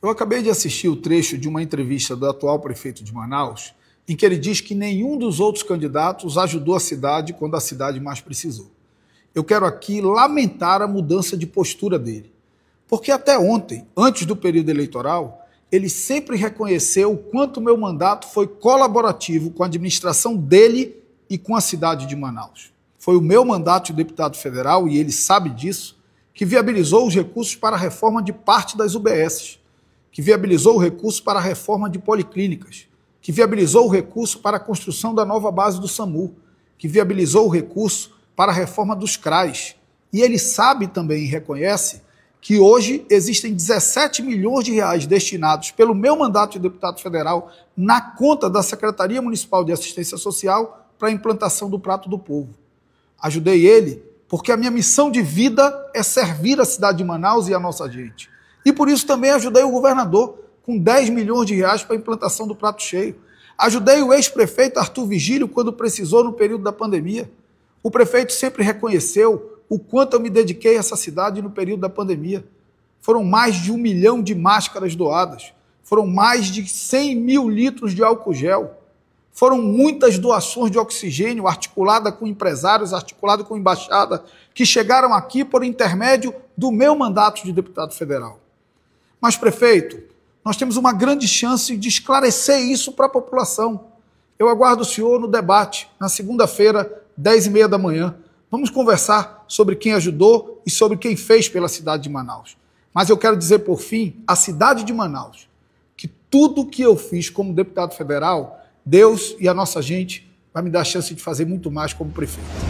Eu acabei de assistir o trecho de uma entrevista do atual prefeito de Manaus, em que ele diz que nenhum dos outros candidatos ajudou a cidade quando a cidade mais precisou. Eu quero aqui lamentar a mudança de postura dele, porque até ontem, antes do período eleitoral, ele sempre reconheceu o quanto meu mandato foi colaborativo com a administração dele e com a cidade de Manaus. Foi o meu mandato de deputado federal, e ele sabe disso, que viabilizou os recursos para a reforma de parte das UBSs que viabilizou o recurso para a reforma de policlínicas, que viabilizou o recurso para a construção da nova base do SAMU, que viabilizou o recurso para a reforma dos CRAs. E ele sabe também e reconhece que hoje existem 17 milhões de reais destinados pelo meu mandato de deputado federal na conta da Secretaria Municipal de Assistência Social para a implantação do Prato do Povo. Ajudei ele porque a minha missão de vida é servir a cidade de Manaus e a nossa gente. E por isso também ajudei o governador com 10 milhões de reais para a implantação do prato cheio. Ajudei o ex-prefeito Arthur Vigílio quando precisou no período da pandemia. O prefeito sempre reconheceu o quanto eu me dediquei a essa cidade no período da pandemia. Foram mais de um milhão de máscaras doadas, foram mais de 100 mil litros de álcool gel, foram muitas doações de oxigênio articulada com empresários, articulada com embaixada, que chegaram aqui por intermédio do meu mandato de deputado federal. Mas, prefeito, nós temos uma grande chance de esclarecer isso para a população. Eu aguardo o senhor no debate, na segunda-feira, 10 e meia da manhã. Vamos conversar sobre quem ajudou e sobre quem fez pela cidade de Manaus. Mas eu quero dizer, por fim, à cidade de Manaus, que tudo que eu fiz como deputado federal, Deus e a nossa gente vai me dar a chance de fazer muito mais como prefeito.